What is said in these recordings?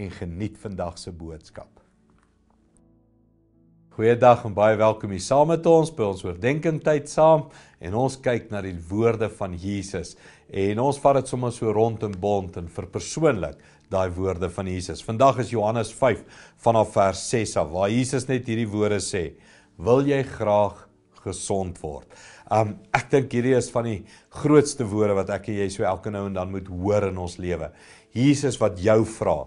en geniet vandag se boodskap. Goeiedag en baie welkom hier saam met ons by ons oordeenkingtyd saam en ons kyk na die woorde van Jesus en ons vat dit sommer so rond en bond en vir persoonlik daai woorde van Jesus. Vandag is Johannes 5 vanaf vers 6 af waar Jesus net hierdie woorde sê: "Wil jy graag gesond word?" Um ek dink hierdie is van die grootste woorde wat ek en jy so elke nou en dan moet hoor in ons lewe. Jesus wat jou vra,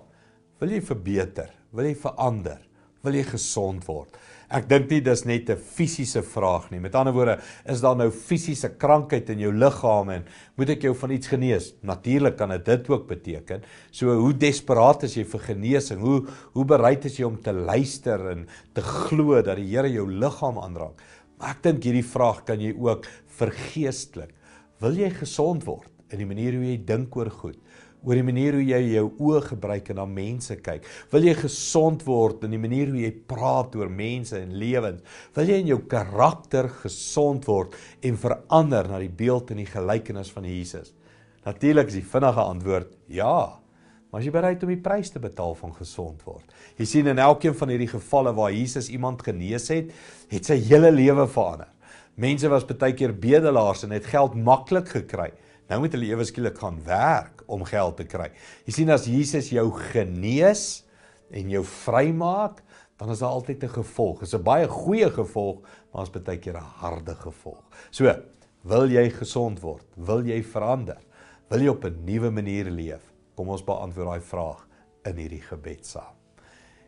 Wil jy verbeter? Wil jy verander? Wil jy gesond word? Ek dink nie dis net 'n fisiese vraag nie. Met ander woorde, is daar nou fisiese krankheid in jou liggaam en moet ek jou van iets genees? Natuurlik kan dit dit ook beteken. So hoe desperaat is jy vir genesing? Hoe hoe bereid is jy om te luister en te glo dat die Here jou liggaam aanraak? Maar ek dink hierdie vraag kan jy ook vergeestelik. Wil jy gesond word in die manier hoe jy dink oor goed? oor die manier hoe jy jou oë gebruik en na mense kyk. Wil jy gesond word in die manier hoe jy praat oor mense en lewens? Wil jy in jou karakter gesond word en verander na die beeld en die gelykenis van Jesus? Natuurlik is die vinnige antwoord ja. Maar as jy bereid om die prys te betaal van gesond word. Jy sien in elkeen van hierdie gevalle waar Jesus iemand genees het, het sy hele lewe verander. Mense was baie keer bedelaars en het geld maklik gekry. Nou moet hulle ewe skielik gaan werk om geld te kry. Jy sien as Jesus jou genees en jou vrymaak, dan is daar altyd 'n gevolg. Dit is 'n baie goeie gevolg, maar ons baie keer 'n harde gevolg. So, wil jy gesond word? Wil jy verander? Wil jy op 'n nuwe manier leef? Kom ons beantwoord daai vraag in hierdie gebed saam.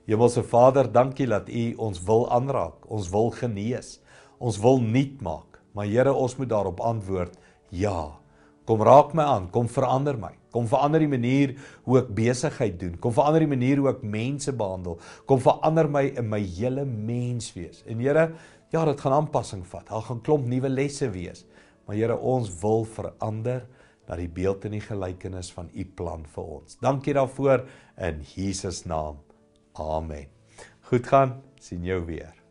Hemelse Vader, dankie dat U ons wil aanraak. Ons wil genees. Ons wil nuut maak. Maar Here, ons moet daarop antwoord ja. Kom raak my aan, kom verander my. Kom verander die manier hoe ek besigheid doen. Kom verander die manier hoe ek mense behandel. Kom verander my in my hele menswees. En Here, ja, dit gaan aanpassing vat. Daar gaan klomp nuwe lesse wees. Maar Here, ons wil verander na die beeld en die gelykenis van U plan vir ons. Dankie daarvoor in Jesus naam. Amen. Goed gaan, sien jou weer.